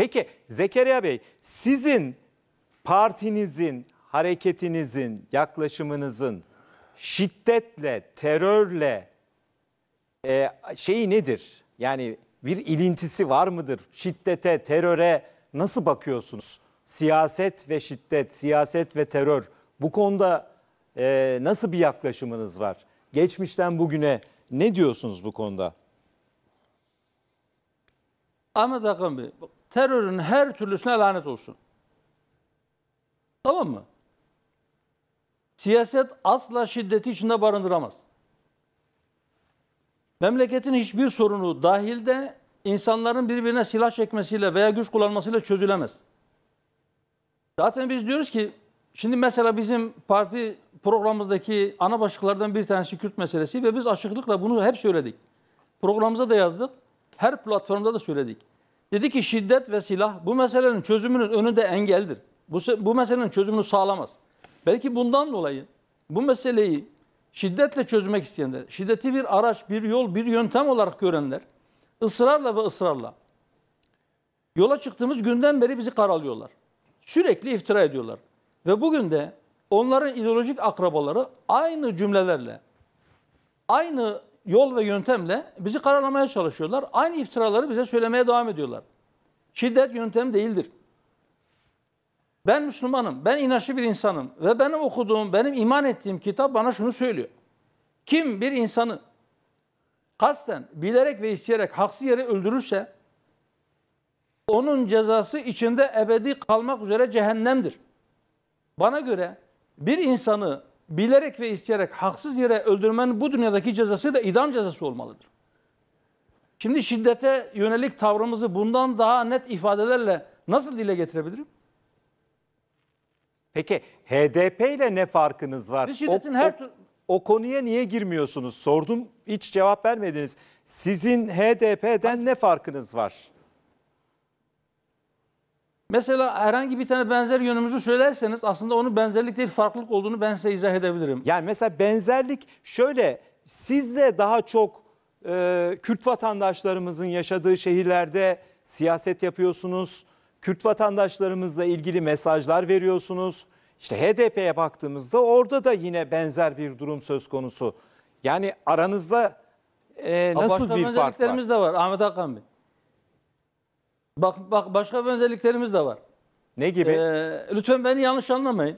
Peki Zekeriya Bey sizin partinizin, hareketinizin, yaklaşımınızın şiddetle, terörle e, şeyi nedir? Yani bir ilintisi var mıdır? Şiddete, teröre nasıl bakıyorsunuz? Siyaset ve şiddet, siyaset ve terör bu konuda e, nasıl bir yaklaşımınız var? Geçmişten bugüne ne diyorsunuz bu konuda? Ama Hakan terörün her türlüsüne lanet olsun. Tamam mı? Siyaset asla şiddeti içinde barındıramaz. Memleketin hiçbir sorunu dahilde insanların birbirine silah çekmesiyle veya güç kullanmasıyla çözülemez. Zaten biz diyoruz ki şimdi mesela bizim parti programımızdaki ana başlıklardan bir tanesi Kürt meselesi ve biz açıklıkla bunu hep söyledik. Programımıza da yazdık. Her platformda da söyledik. Dedi ki şiddet ve silah bu meselenin çözümünün önünde engeldir. Bu, bu meselenin çözümünü sağlamaz. Belki bundan dolayı bu meseleyi şiddetle çözmek isteyenler, şiddeti bir araç, bir yol, bir yöntem olarak görenler ısrarla ve ısrarla yola çıktığımız günden beri bizi karalıyorlar. Sürekli iftira ediyorlar. Ve bugün de onların ideolojik akrabaları aynı cümlelerle, aynı yol ve yöntemle bizi karalamaya çalışıyorlar. Aynı iftiraları bize söylemeye devam ediyorlar. Şiddet yöntem değildir. Ben Müslümanım, ben inançlı bir insanım ve benim okuduğum, benim iman ettiğim kitap bana şunu söylüyor. Kim bir insanı kasten, bilerek ve isteyerek haksız yere öldürürse onun cezası içinde ebedi kalmak üzere cehennemdir. Bana göre bir insanı bilerek ve isteyerek haksız yere öldürmenin bu dünyadaki cezası da idam cezası olmalıdır. Şimdi şiddete yönelik tavrımızı bundan daha net ifadelerle nasıl dile getirebilirim? Peki HDP ile ne farkınız var? Biz şiddetin o, her o, o konuya niye girmiyorsunuz? Sordum hiç cevap vermediniz. Sizin HDP'den ne farkınız var? Mesela herhangi bir tane benzer yönümüzü söylerseniz aslında onun benzerlik değil farklılık olduğunu ben size izah edebilirim. Yani mesela benzerlik şöyle Siz de daha çok e, Kürt vatandaşlarımızın yaşadığı şehirlerde siyaset yapıyorsunuz. Kürt vatandaşlarımızla ilgili mesajlar veriyorsunuz. İşte HDP'ye baktığımızda orada da yine benzer bir durum söz konusu. Yani aranızda e, nasıl bir fark var? de var Ahmet Hakan Bey. Bak, bak başka benzerliklerimiz de var. Ne gibi? Ee, lütfen beni yanlış anlamayın.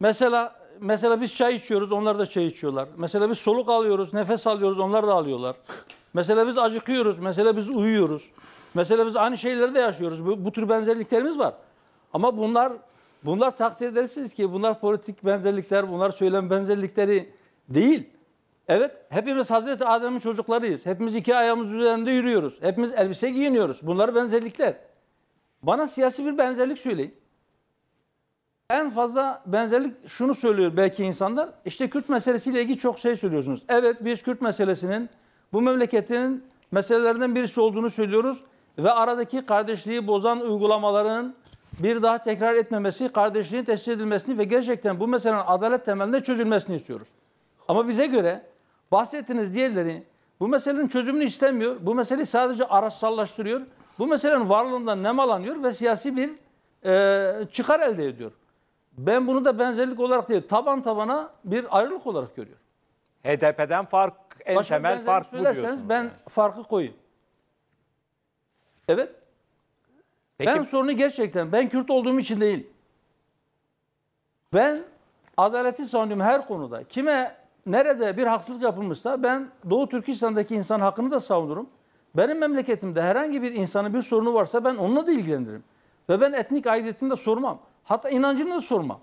Mesela mesela biz çay içiyoruz, onlar da çay içiyorlar. Mesela biz soluk alıyoruz, nefes alıyoruz, onlar da alıyorlar. Mesela biz acıkıyoruz, mesela biz uyuyoruz. Mesela biz aynı şeyleri de yaşıyoruz. Bu, bu tür benzerliklerimiz var. Ama bunlar bunlar takdir edersiniz ki bunlar politik benzerlikler, bunlar söylem benzerlikleri değil. Evet, hepimiz Hazreti Adem'in çocuklarıyız. Hepimiz iki ayağımız üzerinde yürüyoruz. Hepimiz elbise giyiniyoruz. Bunlar benzerlikler. Bana siyasi bir benzerlik söyleyin. En fazla benzerlik şunu söylüyor belki insanlar. İşte Kürt meselesiyle ilgili çok şey söylüyorsunuz. Evet biz Kürt meselesinin bu memleketin meselelerinden birisi olduğunu söylüyoruz. Ve aradaki kardeşliği bozan uygulamaların bir daha tekrar etmemesi, kardeşliğin tesis edilmesini ve gerçekten bu meselenin adalet temelinde çözülmesini istiyoruz. Ama bize göre bahsettiğiniz diğerleri bu meselenin çözümünü istemiyor. Bu meseleyi sadece araçsallaştırıyor. Bu meselenin varlığından nemalanıyor ve siyasi bir e, çıkar elde ediyor. Ben bunu da benzerlik olarak değil, taban tabana bir ayrılık olarak görüyorum. HDP'den fark, en Başka temel fark bu diyorsunuz. Ben yani. farkı koyayım. Evet. Peki. Ben sorunu gerçekten, ben Kürt olduğum için değil. Ben adaleti savunuyorum her konuda. Kime nerede bir haksızlık yapılmışsa ben Doğu Türkistan'daki insan hakkını da savunurum. Benim memleketimde herhangi bir insanın bir sorunu varsa ben onunla da ilgilenirim. Ve ben etnik aidiyetini de sormam. Hatta inancını da sormam.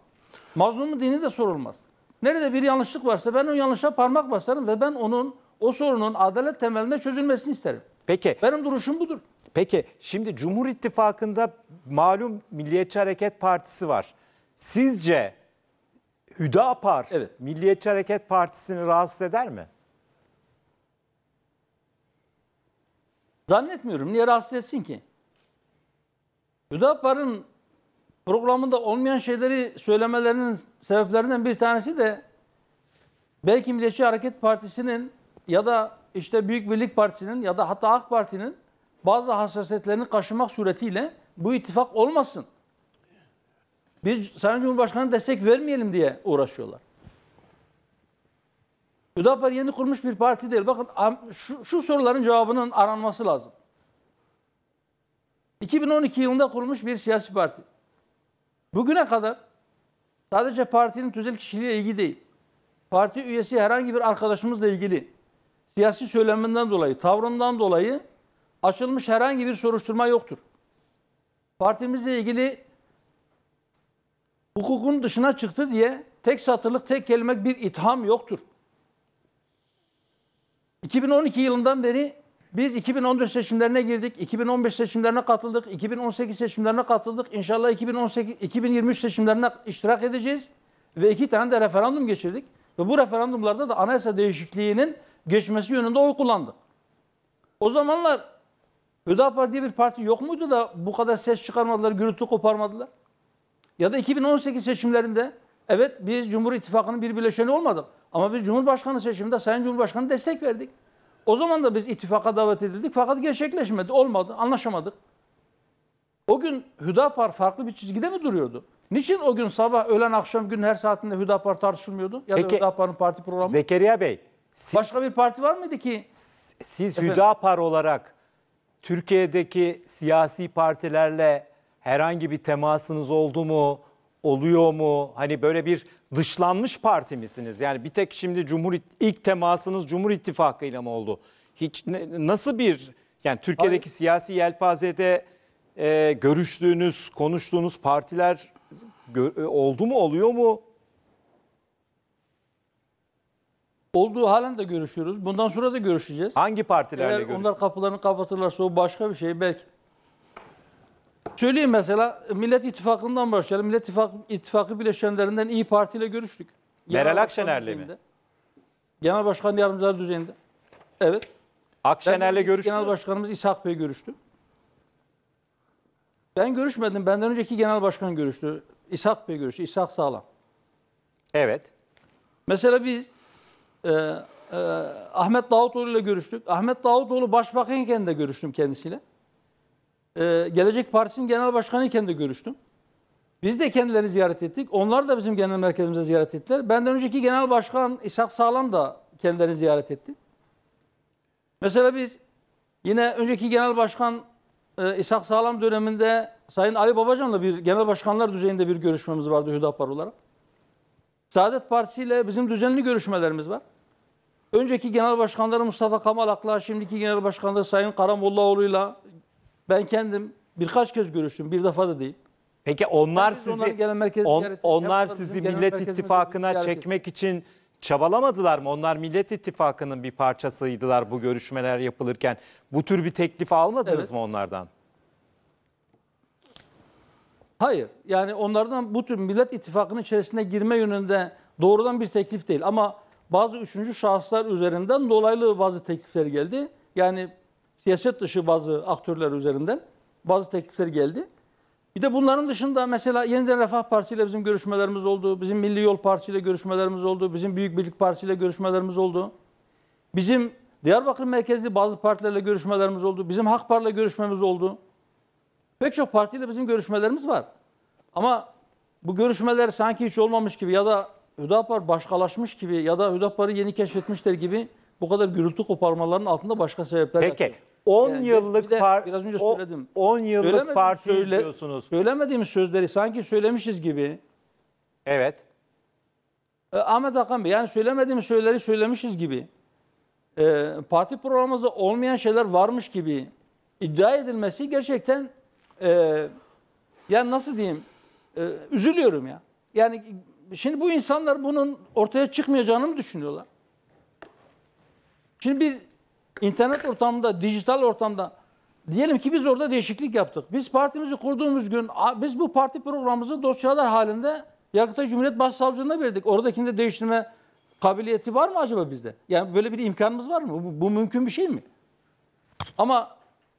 Mazlumun dini de sorulmaz. Nerede bir yanlışlık varsa ben o yanlışa parmak basarım ve ben onun o sorunun adalet temelinde çözülmesini isterim. Peki. Benim duruşum budur. Peki şimdi Cumhur İttifakı'nda malum Milliyetçi Hareket Partisi var. Sizce Hüdapar evet. Milliyetçi Hareket Partisi'ni rahatsız eder mi? Zannetmiyorum. Niye rahatsız etsin ki? Hüdapar'ın programında olmayan şeyleri söylemelerinin sebeplerinden bir tanesi de belki Milliyetçi Hareket Partisi'nin ya da işte Büyük Birlik Partisi'nin ya da hatta AK Parti'nin bazı hassasiyetlerini kaşımak suretiyle bu ittifak olmasın. Biz Sayın Cumhurbaşkanı destek vermeyelim diye uğraşıyorlar. Hüdapar yeni kurmuş bir parti değil. Bakın şu, şu soruların cevabının aranması lazım. 2012 yılında kurulmuş bir siyasi parti. Bugüne kadar sadece partinin tüzel kişiliği ilgili değil, parti üyesi herhangi bir arkadaşımızla ilgili siyasi söyleminden dolayı, tavrından dolayı açılmış herhangi bir soruşturma yoktur. Partimizle ilgili hukukun dışına çıktı diye tek satırlık, tek kelimelik bir itham yoktur. 2012 yılından beri biz 2014 seçimlerine girdik, 2015 seçimlerine katıldık, 2018 seçimlerine katıldık. İnşallah 2018 2023 seçimlerine iştirak edeceğiz ve iki tane de referandum geçirdik. Ve bu referandumlarda da anayasa değişikliğinin geçmesi yönünde oy kullandık. O zamanlar Hüdapar diye bir parti yok muydu da bu kadar ses çıkarmadılar, gürültü koparmadılar? Ya da 2018 seçimlerinde evet biz Cumhur İttifakı'nın bir bileşeni olmadık. Ama biz Cumhurbaşkanı seçiminde Sayın Cumhurbaşkanı destek verdik. O zaman da biz ittifaka davet edildik fakat gerçekleşmedi, olmadı, anlaşamadık. O gün Hüdapar farklı bir çizgide mi duruyordu? Niçin o gün sabah, öğlen, akşam, gün her saatinde Hüdapar tartışılmıyordu? Ya Peki, da Hüdapar'ın parti programı? Zekeriya Bey. Siz, Başka bir parti var mıydı ki? Siz Efendim? Hüdapar olarak Türkiye'deki siyasi partilerle herhangi bir temasınız oldu mu? Oluyor mu? Hani böyle bir dışlanmış parti misiniz? Yani bir tek şimdi Cumhur ilk temasınız Cumhur İttifakı ile mi oldu? Hiç nasıl bir yani Türkiye'deki Hayır. siyasi yelpazede e, görüştüğünüz, konuştuğunuz partiler gö- e, oldu mu, oluyor mu? Olduğu halen de görüşüyoruz. Bundan sonra da görüşeceğiz. Hangi partilerle Eğer Onlar kapılarını kapatırlarsa o başka bir şey. Belki Söyleyeyim mesela Millet İttifakı'ndan başlayalım. Millet İttifakı, İttifakı bileşenlerinden İyi Parti ile görüştük. Meral Akşener'le mi? Genel Başkan Yardımcıları düzeyinde. Evet. Akşener'le görüştünüz. Genel Başkanımız İshak Bey görüştü. Ben görüşmedim. Benden önceki Genel Başkan görüştü. İshak Bey görüştü. İshak Sağlam. Evet. Mesela biz e, e, Ahmet Davutoğlu ile görüştük. Ahmet Davutoğlu başbakanken de görüştüm kendisiyle. Ee, Gelecek Partisi'nin genel başkanı iken de görüştüm. Biz de kendilerini ziyaret ettik. Onlar da bizim genel merkezimize ziyaret ettiler. Benden önceki genel başkan İshak Sağlam da kendilerini ziyaret etti. Mesela biz yine önceki genel başkan e, İshak Sağlam döneminde Sayın Ali Babacan'la bir genel başkanlar düzeyinde bir görüşmemiz vardı Hüdapar olarak. Saadet Partisi ile bizim düzenli görüşmelerimiz var. Önceki genel başkanları Mustafa Kamalak'la, şimdiki genel başkanları Sayın Karamollaoğlu'yla, ben kendim birkaç kez görüştüm. Bir defa da değil. Peki onlar sizi genel merkez on- onlar sizi Millet merkezimiz İttifakı'na çekmek için çabalamadılar mı? Onlar Millet İttifakı'nın bir parçasıydılar bu görüşmeler yapılırken. Bu tür bir teklif almadınız Evet. mı onlardan? Hayır. Yani onlardan bu tür Millet İttifakı'nın içerisine girme yönünde doğrudan bir teklif değil. Ama bazı üçüncü şahıslar üzerinden dolaylı bazı teklifler geldi. Yani siyaset dışı bazı aktörler üzerinden bazı teklifler geldi. Bir de bunların dışında mesela Yeniden Refah Partisi ile bizim görüşmelerimiz oldu. Bizim Milli Yol Partisi ile görüşmelerimiz oldu. Bizim Büyük Birlik Partisi ile görüşmelerimiz oldu. Bizim Diyarbakır merkezli bazı partilerle görüşmelerimiz oldu. Bizim Hak Parti ile görüşmemiz oldu. Pek çok partiyle bizim görüşmelerimiz var. Ama bu görüşmeler sanki hiç olmamış gibi ya da Hüdapar başkalaşmış gibi ya da Hüdapar'ı yeni keşfetmişler gibi bu kadar gürültü koparmaların altında başka sebepler var. Peki. Yatıyor. 10 yani yıllık de, par biraz önce söyledim. 10 yıllık parti söyle izliyorsunuz. Söylemediğimiz sözleri sanki söylemişiz gibi. Evet. E, Ahmet Hakan Bey yani söylemediğimiz sözleri söylemişiz gibi. E, parti programımızda olmayan şeyler varmış gibi iddia edilmesi gerçekten e, yani nasıl diyeyim e, üzülüyorum ya. Yani şimdi bu insanlar bunun ortaya çıkmayacağını mı düşünüyorlar? Şimdi bir internet ortamında, dijital ortamda diyelim ki biz orada değişiklik yaptık. Biz partimizi kurduğumuz gün biz bu parti programımızı dosyalar halinde Yargıtay Cumhuriyet Başsavcılığına verdik. Oradakinde değiştirme kabiliyeti var mı acaba bizde? Yani böyle bir imkanımız var mı? Bu, bu mümkün bir şey mi? Ama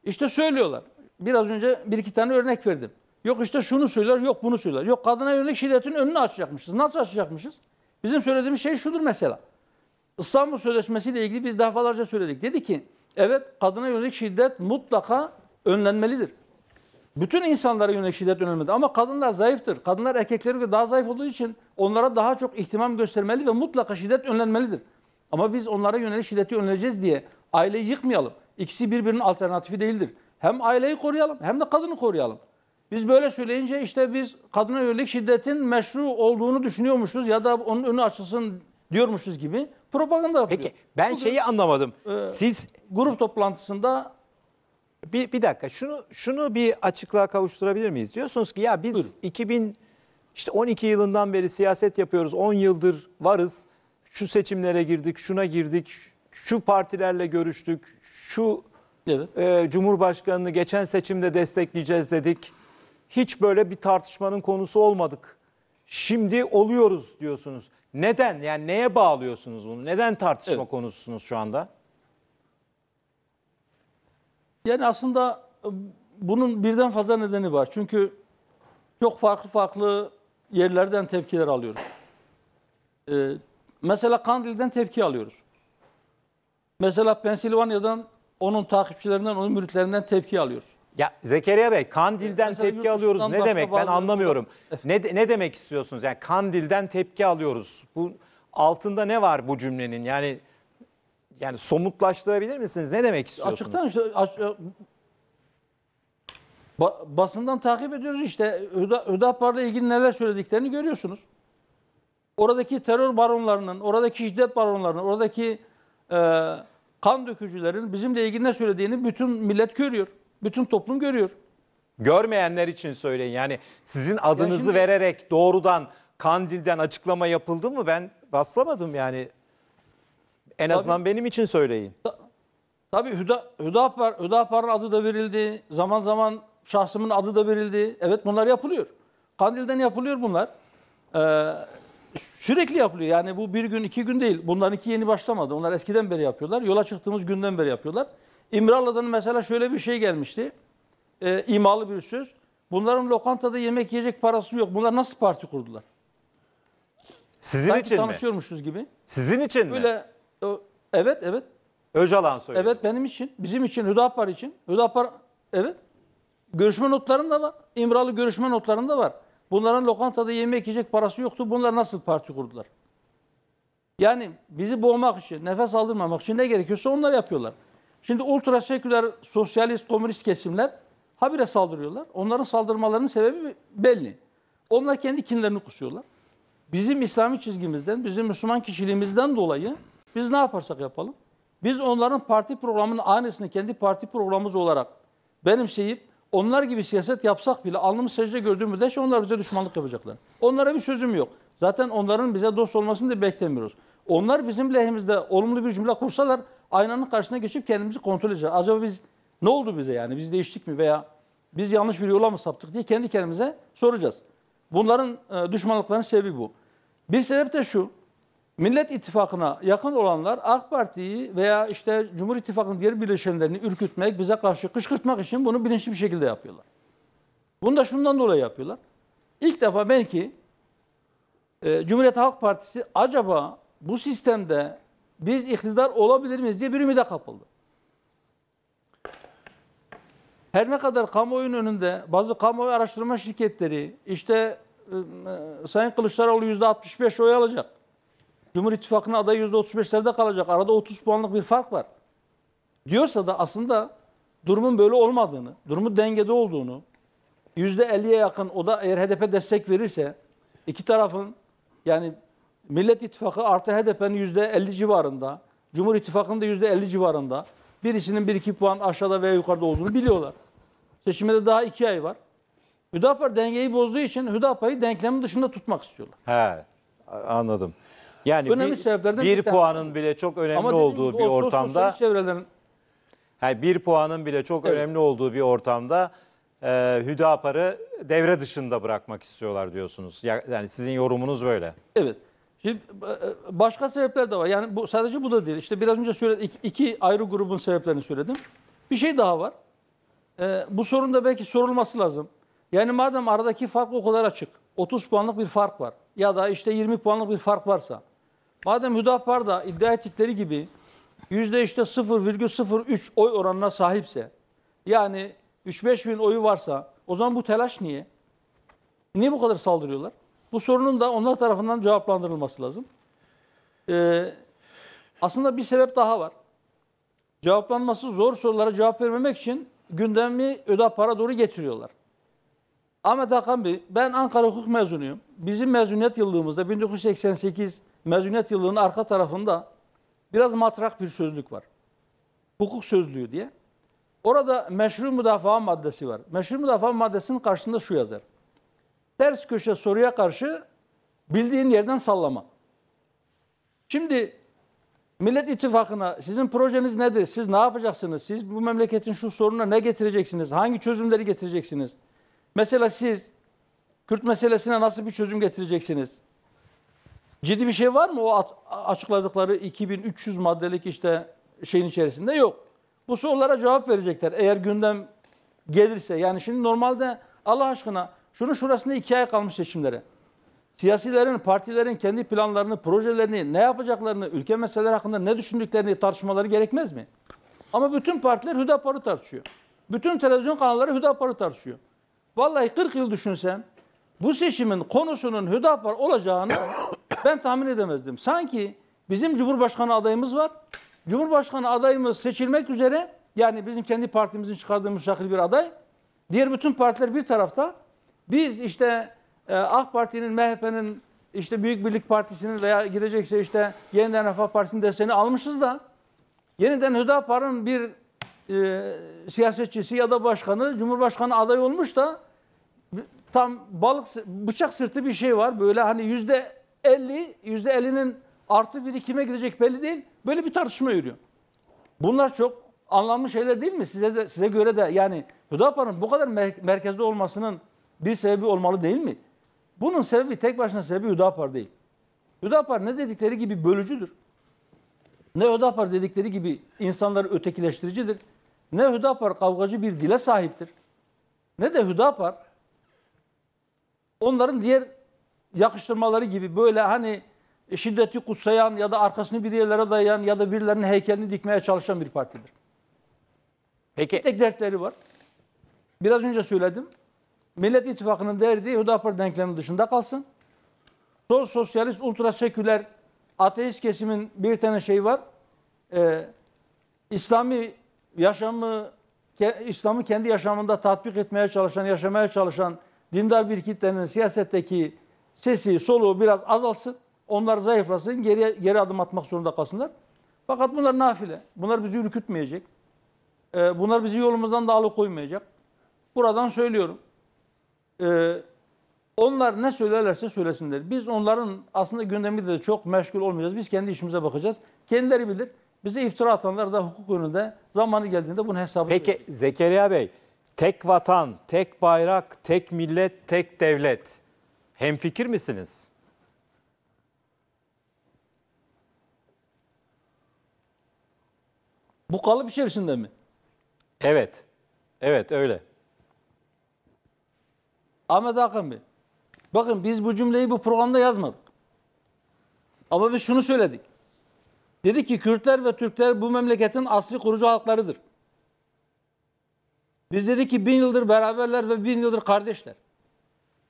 işte söylüyorlar. Biraz önce bir iki tane örnek verdim. Yok işte şunu söylüyorlar, yok bunu söylüyorlar. Yok kadına yönelik şiddetin önünü açacakmışız. Nasıl açacakmışız? Bizim söylediğimiz şey şudur mesela. İstanbul Sözleşmesi ile ilgili biz defalarca söyledik. Dedi ki evet kadına yönelik şiddet mutlaka önlenmelidir. Bütün insanlara yönelik şiddet önlenmelidir. Ama kadınlar zayıftır. Kadınlar erkeklere göre daha zayıf olduğu için onlara daha çok ihtimam göstermeli ve mutlaka şiddet önlenmelidir. Ama biz onlara yönelik şiddeti önleyeceğiz diye aileyi yıkmayalım. İkisi birbirinin alternatifi değildir. Hem aileyi koruyalım hem de kadını koruyalım. Biz böyle söyleyince işte biz kadına yönelik şiddetin meşru olduğunu düşünüyormuşuz ya da onun önü açılsın diyormuşuz gibi propaganda yapıyor. Peki ben Bugün, şeyi anlamadım. E, Siz grup toplantısında bir, bir dakika şunu şunu bir açıklığa kavuşturabilir miyiz? Diyorsunuz ki ya biz Buyurun. 2000 işte 12 yılından beri siyaset yapıyoruz. 10 yıldır varız. Şu seçimlere girdik, şuna girdik. Şu partilerle görüştük. Şu evet. e, Cumhurbaşkanını geçen seçimde destekleyeceğiz dedik. Hiç böyle bir tartışmanın konusu olmadık. Şimdi oluyoruz diyorsunuz. Neden? Yani neye bağlıyorsunuz bunu? Neden tartışma evet. konususunuz şu anda? Yani aslında e, bunun birden fazla nedeni var. Çünkü çok farklı farklı yerlerden tepkiler alıyoruz. Ee, mesela Kandil'den tepki alıyoruz. Mesela Pensilvanya'dan onun takipçilerinden, onun müritlerinden tepki alıyoruz. Ya Zekeriya Bey Kandil'den Mesela tepki alıyoruz ne demek ben anlamıyorum. ne ne demek istiyorsunuz? Yani Kandil'den tepki alıyoruz. Bu altında ne var bu cümlenin? Yani yani somutlaştırabilir misiniz? Ne demek istiyorsunuz? Açıktan işte aç- e, ba- basından takip ediyoruz işte Hüda, Hüdapar'la ilgili neler söylediklerini görüyorsunuz. Oradaki terör baronlarının, oradaki şiddet baronlarının, oradaki e, kan dökücülerin bizimle ilgili ne söylediğini bütün millet görüyor. Bütün toplum görüyor. Görmeyenler için söyleyin. Yani sizin adınızı ya şimdi, vererek doğrudan Kandil'den açıklama yapıldı mı? Ben rastlamadım yani. En tabii, azından benim için söyleyin. Ta, tabii Hüda, Hüdapar, Hüdapar'ın adı da verildi. Zaman zaman şahsımın adı da verildi. Evet bunlar yapılıyor. Kandil'den yapılıyor bunlar. Ee, sürekli yapılıyor. Yani bu bir gün iki gün değil. Bunların iki yeni başlamadı. Onlar eskiden beri yapıyorlar. Yola çıktığımız günden beri yapıyorlar. İmralı'dan mesela şöyle bir şey gelmişti. E, imalı bir söz. Bunların lokantada yemek yiyecek parası yok. Bunlar nasıl parti kurdular? Sizin Sanki için tanışıyormuşuz mi? gibi. Sizin için Böyle, mi? Böyle evet evet. Öcalan söyledi. Evet benim için. Bizim için. Hüdapar için. Hüdapar evet. Görüşme notlarında var. İmralı görüşme notlarında var. Bunların lokantada yemek yiyecek parası yoktu. Bunlar nasıl parti kurdular? Yani bizi boğmak için, nefes aldırmamak için ne gerekiyorsa onlar yapıyorlar. Şimdi ultra seküler, sosyalist, komünist kesimler habire saldırıyorlar. Onların saldırmalarının sebebi belli. Onlar kendi kinlerini kusuyorlar. Bizim İslami çizgimizden, bizim Müslüman kişiliğimizden dolayı biz ne yaparsak yapalım. Biz onların parti programının aynısını kendi parti programımız olarak benimseyip onlar gibi siyaset yapsak bile alnımız secde gördüğü müddetçe onlar bize düşmanlık yapacaklar. Onlara bir sözüm yok. Zaten onların bize dost olmasını da beklemiyoruz. Onlar bizim lehimizde olumlu bir cümle kursalar aynanın karşısına geçip kendimizi kontrol edeceğiz. Acaba biz ne oldu bize yani? Biz değiştik mi veya biz yanlış bir yola mı saptık diye kendi kendimize soracağız. Bunların e, düşmanlıkların sebebi bu. Bir sebep de şu. Millet İttifakı'na yakın olanlar AK Parti'yi veya işte Cumhur İttifakı'nın diğer birleşenlerini ürkütmek, bize karşı kışkırtmak için bunu bilinçli bir şekilde yapıyorlar. Bunu da şundan dolayı yapıyorlar. İlk defa belki e, Cumhuriyet Halk Partisi acaba bu sistemde biz iktidar olabilir miyiz diye bir ümide kapıldı. Her ne kadar kamuoyunun önünde bazı kamuoyu araştırma şirketleri işte e, e Sayın Kılıçdaroğlu %65 oy alacak. Cumhur İttifakı'nın adayı %35'lerde kalacak. Arada 30 puanlık bir fark var. Diyorsa da aslında durumun böyle olmadığını, durumu dengede olduğunu, %50'ye yakın o da eğer HDP destek verirse iki tarafın yani Millet İttifakı artı HDP'nin %50 civarında, Cumhur İttifakı'nın da yüzde %50 civarında birisinin bir iki puan aşağıda veya yukarıda olduğunu biliyorlar. Seçimde daha iki ay var. Hüdapar dengeyi bozduğu için Hüdapar'ı denklemin dışında tutmak istiyorlar. He, anladım. Yani önemli bir, sebeplerden bir, puanın bile çok önemli Ama olduğu bir ortamda çevrelerin yani bir puanın bile çok evet. önemli olduğu bir ortamda e, Hüdapar'ı devre dışında bırakmak istiyorlar diyorsunuz. Yani sizin yorumunuz böyle. Evet. Şimdi e, e, başka sebepler de var. Yani bu sadece bu da değil. İşte biraz önce söyledim. İki, iki ayrı grubun sebeplerini söyledim. Bir şey daha var. Ee, bu sorun da belki sorulması lazım. Yani madem aradaki fark o kadar açık. 30 puanlık bir fark var. Ya da işte 20 puanlık bir fark varsa. Madem Hüdapar da iddia ettikleri gibi yüzde işte 0,03 oy oranına sahipse yani 3-5 bin oyu varsa o zaman bu telaş niye? Niye bu kadar saldırıyorlar? Bu sorunun da onlar tarafından cevaplandırılması lazım. Ee, aslında bir sebep daha var. Cevaplanması zor sorulara cevap vermemek için gündemi öda para doğru getiriyorlar. Ahmet Hakan Bey, ben Ankara Hukuk mezunuyum. Bizim mezuniyet yıllığımızda 1988 mezuniyet yıllığının arka tarafında biraz matrak bir sözlük var. Hukuk sözlüğü diye. Orada meşru müdafaa maddesi var. Meşru müdafaa maddesinin karşısında şu yazar ters köşe soruya karşı bildiğin yerden sallama. Şimdi Millet İttifakı'na sizin projeniz nedir? Siz ne yapacaksınız? Siz bu memleketin şu sorununa ne getireceksiniz? Hangi çözümleri getireceksiniz? Mesela siz Kürt meselesine nasıl bir çözüm getireceksiniz? Ciddi bir şey var mı o açıkladıkları 2300 maddelik işte şeyin içerisinde? Yok. Bu sorulara cevap verecekler eğer gündem gelirse. Yani şimdi normalde Allah aşkına Şunun şurasında iki ay kalmış seçimlere. Siyasilerin, partilerin kendi planlarını, projelerini, ne yapacaklarını, ülke meseleleri hakkında ne düşündüklerini tartışmaları gerekmez mi? Ama bütün partiler Hüdapar'ı tartışıyor. Bütün televizyon kanalları Hüdapar'ı tartışıyor. Vallahi 40 yıl düşünsem bu seçimin konusunun Hüdapar olacağını ben tahmin edemezdim. Sanki bizim Cumhurbaşkanı adayımız var. Cumhurbaşkanı adayımız seçilmek üzere yani bizim kendi partimizin çıkardığı müstakil bir aday. Diğer bütün partiler bir tarafta biz işte e, AK Parti'nin, MHP'nin, işte Büyük Birlik Partisi'nin veya girecekse işte yeniden Refah Partisi'nin deseni almışız da yeniden Hüdapar'ın bir e, siyasetçisi ya da başkanı, cumhurbaşkanı adayı olmuş da tam balık bıçak sırtı bir şey var. Böyle hani yüzde elli, yüzde ellinin artı biri kime gidecek belli değil. Böyle bir tartışma yürüyor. Bunlar çok anlamlı şeyler değil mi? Size de size göre de yani Hüdapar'ın bu kadar merkezde olmasının bir sebebi olmalı değil mi? Bunun sebebi tek başına sebebi Hüdapar değil. Hüdapar ne dedikleri gibi bölücüdür. Ne Hüdapar dedikleri gibi insanları ötekileştiricidir. Ne Hüdapar kavgacı bir dile sahiptir. Ne de Hüdapar onların diğer yakıştırmaları gibi böyle hani şiddeti kutsayan ya da arkasını bir yerlere dayayan ya da birilerinin heykelini dikmeye çalışan bir partidir. Peki. Bir tek dertleri var. Biraz önce söyledim. Millet İttifakı'nın derdi Hüdapar denklemi dışında kalsın. Sol sosyalist, ultra seküler, ateist kesimin bir tane şey var. Ee, İslami yaşamı, ke, İslam'ı kendi yaşamında tatbik etmeye çalışan, yaşamaya çalışan dindar bir kitlenin siyasetteki sesi, soluğu biraz azalsın. Onlar zayıflasın, geri, geri adım atmak zorunda kalsınlar. Fakat bunlar nafile. Bunlar bizi ürkütmeyecek. Ee, bunlar bizi yolumuzdan da alıkoymayacak. Buradan söylüyorum e, onlar ne söylerlerse söylesinler. Biz onların aslında gündemi de çok meşgul olmayacağız. Biz kendi işimize bakacağız. Kendileri bilir. Bize iftira atanlar da hukuk önünde zamanı geldiğinde bunun hesabını Peki verir. Zekeriya Bey, tek vatan, tek bayrak, tek millet, tek devlet. Hemfikir misiniz? Bu kalıp içerisinde mi? Evet. Evet öyle. Ahmet Hakan Bey. Bakın biz bu cümleyi bu programda yazmadık. Ama biz şunu söyledik. Dedi ki Kürtler ve Türkler bu memleketin asli kurucu halklarıdır. Biz dedik ki bin yıldır beraberler ve bin yıldır kardeşler.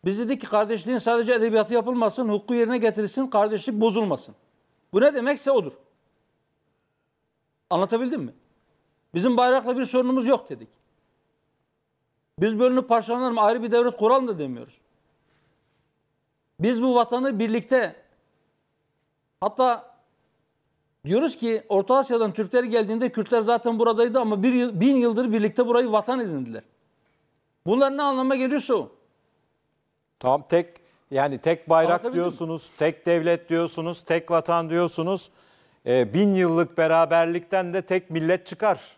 Biz dedik ki kardeşliğin sadece edebiyatı yapılmasın, hukuku yerine getirilsin, kardeşlik bozulmasın. Bu ne demekse odur. Anlatabildim mi? Bizim bayrakla bir sorunumuz yok dedik. Biz bölünüp parçalanalım ayrı bir devlet kuralım da demiyoruz. Biz bu vatanı birlikte hatta diyoruz ki Orta Asya'dan Türkler geldiğinde Kürtler zaten buradaydı ama bir yıl, bin yıldır birlikte burayı vatan edindiler. Bunlar ne anlama geliyorsa o. Tam tek yani tek bayrak diyorsunuz, tek devlet diyorsunuz, tek vatan diyorsunuz. Ee, bin yıllık beraberlikten de tek millet çıkar.